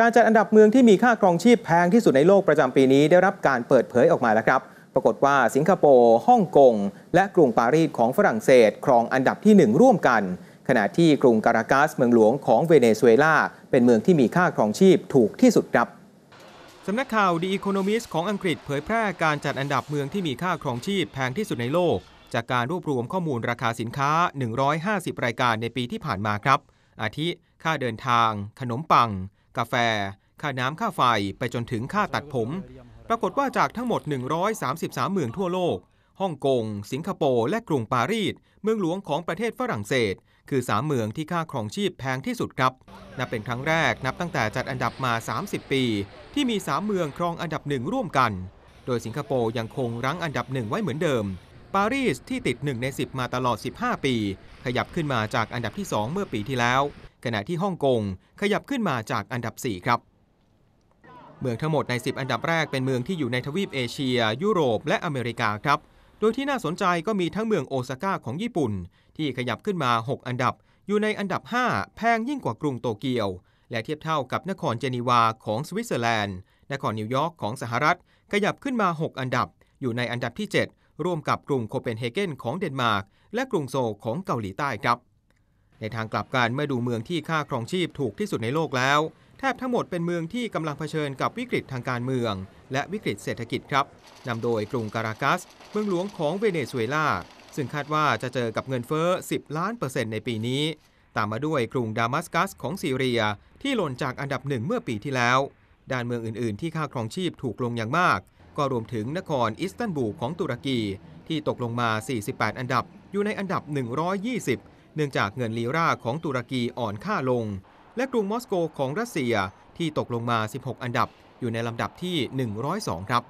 การจัดอันดับเมืองที่มีค่าครองชีพแพงที่สุดในโลกประจำปีนี้ได้รับการเปิดเผยออกมาแล้วครับ ปรากฏว่าสิงคโปร์ฮ่องกงและกรุงปารีสของฝรั่งเศส ครองอันดับที่ 1 ร่วมกัน ขณะที่กรุงการากัสเมืองหลวงของเวเนซุเอลา เป็นเมืองที่มีค่าครองชีพถูกที่สุดครับ สำนักข่าวดีอีโ o n o m ิสของอังกฤษเผยแพร่การจัดอันดับเมืองที่มีค่าครองชีพแพงที่สุดในโลก จากการรวบรวมข้อมูลราคาสินค้า 150 รายการในปีที่ผ่านมาครับ อาทิค่าเดินทางขนมปังกาแฟค่าน้ำค่าไฟไปจนถึงค่าตัดผม ปรากฏว่าจากทั้งหมด 133 เมืองทั่วโลก ฮ่องกง สิงคโปร์ และกรุงปารีส เมืองหลวงของประเทศฝรั่งเศส คือ 3 เมืองที่ค่าครองชีพแพงที่สุดครับ นับเป็นครั้งแรก นับตั้งแต่จัดอันดับมา 30 ปี ที่มี 3 เมืองครองอันดับหนึ่งร่วมกัน โดยสิงคโปร์ยังคงรั้งอันดับหนึ่งไว้เหมือนเดิม ปารีสที่ติด1ใน10 มาตลอด 15 ปี ขยับขึ้นมาจากอันดับที่2เมื่อปีที่แล้วขณะที่ฮ่องกงขยับขึ้นมาจากอันดับ 4 ครับ เมืองทั้งหมดใน 10 อันดับแรกเป็นเมืองที่อยู่ในทวีปเอเชีย ยุโรปและอเมริกาครับ โดยที่น่าสนใจก็มีทั้งเมืองโอซาก้าของญี่ปุ่น ที่ขยับขึ้นมา 6 อันดับ อยู่ในอันดับ 5 แพงยิ่งกว่ากรุงโตเกียวและเทียบเท่ากับนครเจนีวาของสวิตเซอร์แลนด์ นครนิวยอร์กของสหรัฐ ขยับขึ้นมา 6 อันดับ อยู่ในอันดับที่ 7ร่วมกับกรุงโคเปนเฮเกนของเดนมาร์กและกรุงโซลของเกาหลีใต้ครับในทางกลับกันเมื่อดูเมืองที่ค่าครองชีพถูกที่สุดในโลกแล้ว แทบทั้งหมดเป็นเมืองที่กำลังเผชิญกับวิกฤตทางการเมือง และวิกฤตเศรษฐกิจครับนำโดยกรุงการากัส เมืองหลวงของเวเนซุเอลา ซึ่งคาดว่าจะเจอกับเงินเฟ้อ10 ล้านเปอร์เซ็นต์ในปีนี้ ตามมาด้วยกรุงดามัสกัสของซีเรีย ที่หล่นจากอันดับหนึ่งเมื่อปีที่แล้ว ด้านเมืองอื่น ๆ ที่ค่าครองชีพถูกลงอย่างมาก ก็รวมถึงนครอิสตันบูลของตุรกี ที่ตกลงมา 48 อันดับอยู่ในอันดับ 120เนื่องจากเงินลีราของตุรกีอ่อนค่าลง และกรุงมอสโกของรัสเซียที่ตกลงมา 16 อันดับอยู่ในลำดับที่ 102 ครับ